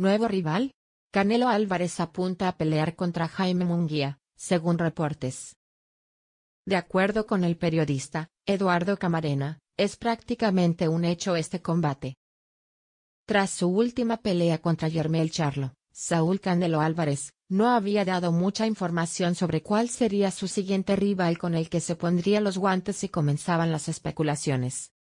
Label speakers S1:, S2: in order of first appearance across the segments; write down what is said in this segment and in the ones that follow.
S1: ¿Nuevo rival? Canelo Álvarez apunta a pelear contra Jaime Munguía, según reportes. De acuerdo con el periodista, Eduardo Camarena, es prácticamente un hecho este combate. Tras su última pelea contra Yermel Charlo, Saúl Canelo Álvarez, no había dado mucha información sobre cuál sería su siguiente rival con el que se pondría los guantes y comenzaban las especulaciones.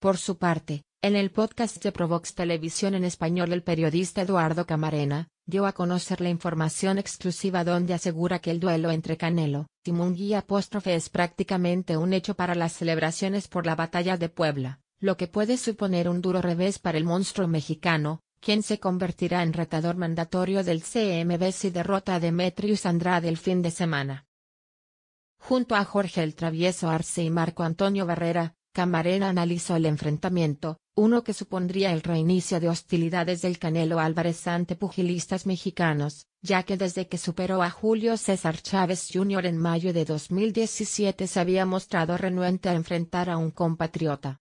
S1: Por su parte, en el podcast de Provox Televisión en español el periodista Eduardo Camarena, dio a conocer la información exclusiva donde asegura que el duelo entre Canelo, Timungui apóstrofe es prácticamente un hecho para las celebraciones por la batalla de Puebla, lo que puede suponer un duro revés para el monstruo mexicano, quien se convertirá en retador mandatorio del CMB si derrota a Demetrius Andrade el fin de semana. Junto a Jorge el Travieso Arce y Marco Antonio Barrera, Camarena analizó el enfrentamiento, uno que supondría el reinicio de hostilidades del Canelo Álvarez ante pugilistas mexicanos, ya que desde que superó a Julio César Chávez Jr. en mayo de 2017 se había mostrado renuente a enfrentar a un compatriota.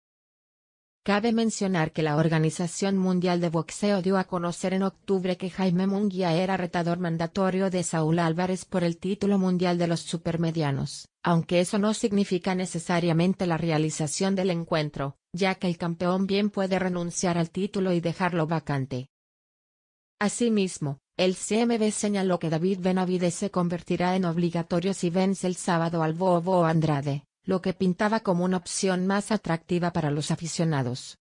S1: Cabe mencionar que la Organización Mundial de Boxeo dio a conocer en octubre que Jaime Munguía era retador mandatorio de Saúl Álvarez por el título mundial de los supermedianos, aunque eso no significa necesariamente la realización del encuentro, ya que el campeón bien puede renunciar al título y dejarlo vacante. Asimismo, el CMB señaló que David Benavides se convertirá en obligatorio si vence el sábado al Bobo Andrade lo que pintaba como una opción más atractiva para los aficionados.